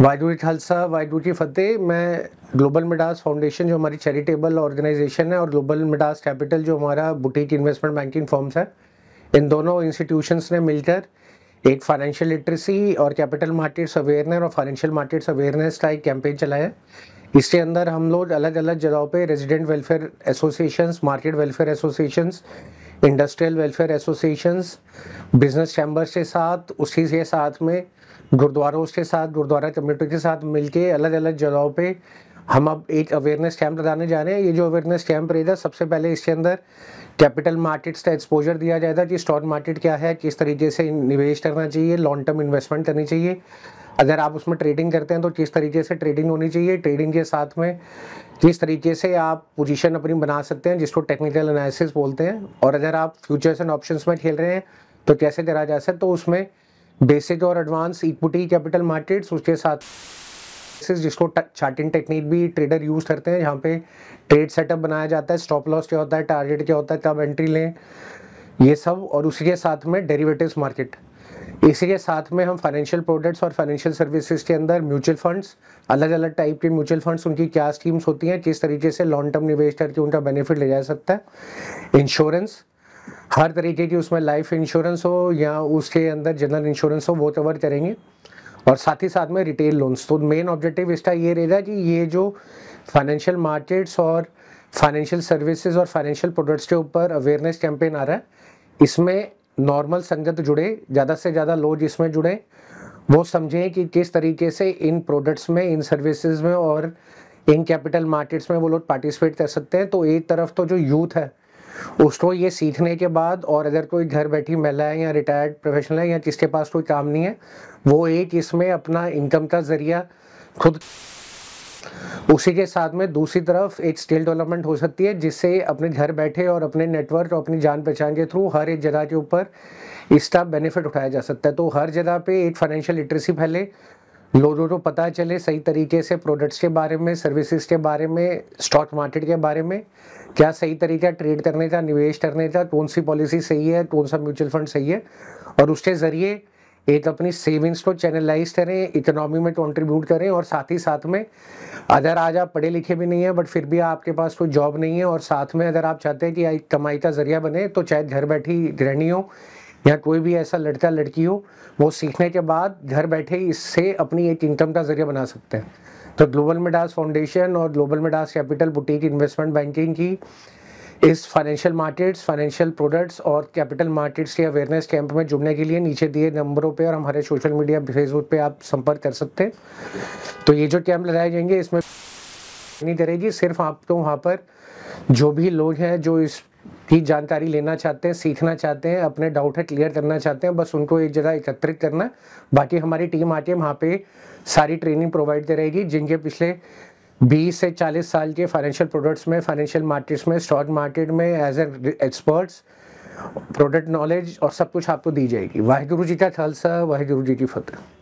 वाहगुरु खालसा वाहगुरु की फतेह मैं global Midas foundation जो हमारी चैरिटेबल ऑर्गेनाइजेशन है और ग्लोबल मिडास कैपिटल जो हमारा बुटीक इन्वेस्टमेंट बैंकिंग फॉर्म्स है इन दोनों इंस्टीट्यूशंस ने मिलकर एक फाइनेंशियल लिटरेसी और कैपिटल मार्केट्स अवेयरनेस और फाइनेंशियल मार्केट्स अवेयरनेस का एक कैंपेन चलाया इसके अंदर हम लोग अलग अलग जगहों पर resident welfare association market welfare association industrial welfare associations business chambers के साथ उसी के साथ में गुरुद्वारों के साथ गुरुद्वारा कम्युनिटी के साथ मिलके अलग अलग जगहों पे हम अब एक अवेयरनेस कैंप लगाने जा रहे हैं ये जो अवेयरनेस कैंप रहेगा सबसे पहले इसके अंदर कैपिटल मार्केट्स का एक्सपोजर दिया जाएगा कि स्टॉक मार्केट क्या है किस तरीके से निवेश करना चाहिए लॉन्ग टर्म इन्वेस्टमेंट करनी चाहिए अगर आप उसमें ट्रेडिंग करते हैं तो किस तरीके से ट्रेडिंग होनी चाहिए ट्रेडिंग के साथ में किस तरीके से आप पोजीशन अपनी बना सकते हैं जिसको टेक्निकल एनालिसिस बोलते हैं और अगर आप फ्यूचर्स एंड ऑप्शंस में खेल रहे हैं तो कैसे करा जा सकता तो उसमें बेसिक और एडवांस इक्विटी कैपिटल मार्केट्स उसके साथ जिसको चार्टिंग टेक्निक भी ट्रेडर यूज़ करते हैं यहाँ पे ट्रेड सेटअप बनाया जाता है स्टॉप लॉस क्या होता है टारगेट क्या होता है कब एंट्री लें ये सब और उसी के साथ में डेरिवेटिव्स मार्केट इसी के साथ में हम फाइनेंशियल प्रोडक्ट्स और फाइनेंशियल सर्विसेज के अंदर म्यूचुअल फंड्स अलग अलग टाइप के म्यूचुअल फंड्स उनकी क्या स्कीम्स होती हैं किस तरीके से लॉन्ग टर्म निवेश करके उनका बेनिफिट ले जा सकता है इंश्योरेंस हर तरीके की उसमें लाइफ इंश्योरेंस हो या उसके अंदर जनरल इंश्योरेंस हो वो कवर करेंगे और साथ ही साथ में रिटेल लोन्स तो मेन ऑब्जेक्टिव इसका ये रहेगा कि ये जो फाइनेंशियल मार्केट्स और फाइनेंशियल सर्विसेज और फाइनेंशियल प्रोडक्ट्स के ऊपर अवेयरनेस कैंपेन आ रहा है इसमें नॉर्मल संगत जुड़े ज़्यादा से ज़्यादा लोग इसमें जुड़े वो समझें कि किस तरीके से इन प्रोडक्ट्स में इन सर्विसेज में और इन कैपिटल मार्केट्स में वो लोग पार्टिसिपेट कर सकते हैं तो एक तरफ तो जो यूथ है उसको ये सीखने के बाद और अगर कोई घर बैठी महिला है या रिटायर्ड प्रोफेशनल है या जिसके पास कोई काम नहीं है वो एक इसमें अपना इनकम का ज़रिया खुद उसी के साथ में दूसरी तरफ एक स्किल डेवलपमेंट हो सकती है जिससे अपने घर बैठे और अपने नेटवर्क और अपनी जान पहचान के थ्रू हर एक जगह के ऊपर इसका बेनिफिट उठाया जा सकता है तो हर जगह पे एक फाइनेंशियल लिटरेसी फैले लोगों को पता चले सही तरीके से प्रोडक्ट्स के बारे में सर्विसेज के बारे में स्टॉक मार्केट के बारे में क्या सही तरीका ट्रेड करने का निवेश करने का कौन सी पॉलिसी सही है कौन सा म्यूचुअल फंड सही है और उसके ज़रिए एक अपनी सेविंग्स को चैनलाइज करें इकोनॉमी में कंट्रीब्यूट करें और साथ ही साथ में अगर आज आप पढ़े लिखे भी नहीं हैं बट फिर भी आपके पास कोई जॉब नहीं है और साथ में अगर आप चाहते हैं कि कमाई का जरिया बने तो चाहे घर बैठी गृहणी हो या कोई भी ऐसा लड़का लड़की हो वो सीखने के बाद घर बैठे इससे अपनी एक इनकम का जरिया बना सकते हैं तो ग्लोबल मिडास फाउंडेशन और global Midas capital boutique investment banking की इस फाइनेंशियल मार्केट्स फाइनेंशियल प्रोडक्ट्स और कैपिटल मार्केट्स के अवेयरनेस कैंप में जुड़ने के लिए नीचे दिए नंबरों पे और हमारे सोशल मीडिया फेसबुक पे आप संपर्क कर सकते हैं तो ये जो कैंप लगाए जाएंगे इसमें नहीं करेगी सिर्फ आपको तो वहाँ पर जो भी लोग हैं जो इस की जानकारी लेना चाहते हैं सीखना चाहते हैं अपने डाउट है क्लियर करना चाहते हैं बस उनको एक जगह एकत्रित करना बाकी हमारी टीम आके वहाँ पे सारी ट्रेनिंग प्रोवाइड करेगी जिनके पिछले 20 से 40 साल के फाइनेंशियल प्रोडक्ट्स में फाइनेंशियल मार्केट्स में स्टॉक मार्केट में as a experts product knowledge और सब कुछ आपको दी जाएगी वाहेगुरु जी का खालसा वाहेगुरु जी की फतेह